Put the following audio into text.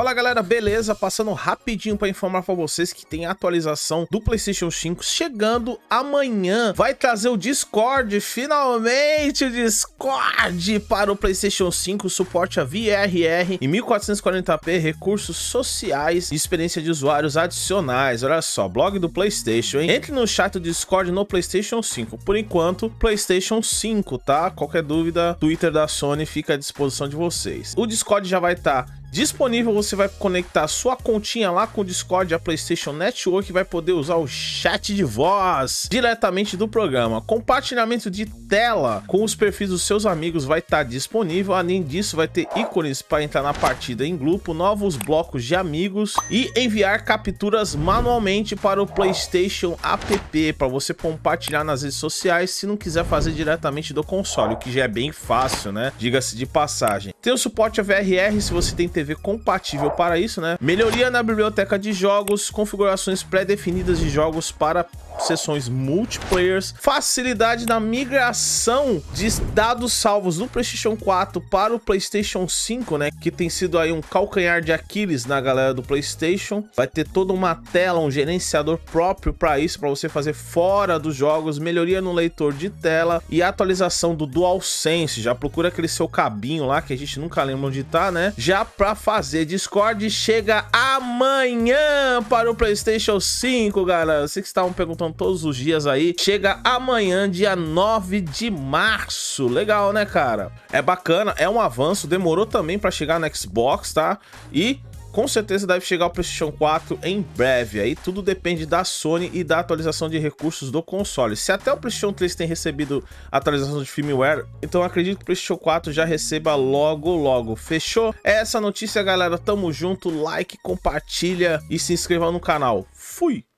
Fala galera, beleza? Passando rapidinho para informar para vocês que tem atualização do PlayStation 5 chegando amanhã. Vai trazer o Discord, finalmente o Discord para o PlayStation 5, suporte a VRR e 1440p, recursos sociais e experiência de usuários adicionais. Olha só, blog do PlayStation, hein? Entre no chat do Discord no PlayStation 5. Por enquanto, PlayStation 5, tá? Qualquer dúvida, Twitter da Sony fica à disposição de vocês. O Discord já vai estar tá Disponível, você vai conectar sua continha lá com o Discord, e a PlayStation Network, e vai poder usar o chat de voz diretamente do programa. Compartilhamento de tela com os perfis dos seus amigos vai estar tá disponível. Além disso, vai ter ícones para entrar na partida em grupo, novos blocos de amigos e enviar capturas manualmente para o PlayStation App para você compartilhar nas redes sociais se não quiser fazer diretamente do console, o que já é bem fácil, né? Diga-se de passagem. Tem o suporte a VRR se você tem TV compatível para isso, né? Melhoria na biblioteca de jogos, configurações pré-definidas de jogos para sessões multiplayers, facilidade na migração de dados salvos do PlayStation 4 para o PlayStation 5, né, que tem sido aí um calcanhar de Aquiles na galera do PlayStation. Vai ter toda uma tela, um gerenciador próprio para isso, para você fazer fora dos jogos, melhoria no leitor de tela e atualização do DualSense. Já procura aquele seu cabinho lá que a gente nunca lembra onde tá, né? Já para fazer Discord chega amanhã para o PlayStation 5, galera. Você que estavam perguntando então, todos os dias aí. Chega amanhã, dia 9 de março. Legal, né, cara? É bacana, é um avanço, demorou também para chegar no Xbox, tá? E com certeza deve chegar o PlayStation 4 em breve. Aí tudo depende da Sony e da atualização de recursos do console. Se até o PlayStation 3 tem recebido atualização de firmware, então acredito que o PlayStation 4 já receba logo logo. Fechou? É essa notícia, galera. Tamo junto. Like, compartilha e se inscreva no canal. Fui!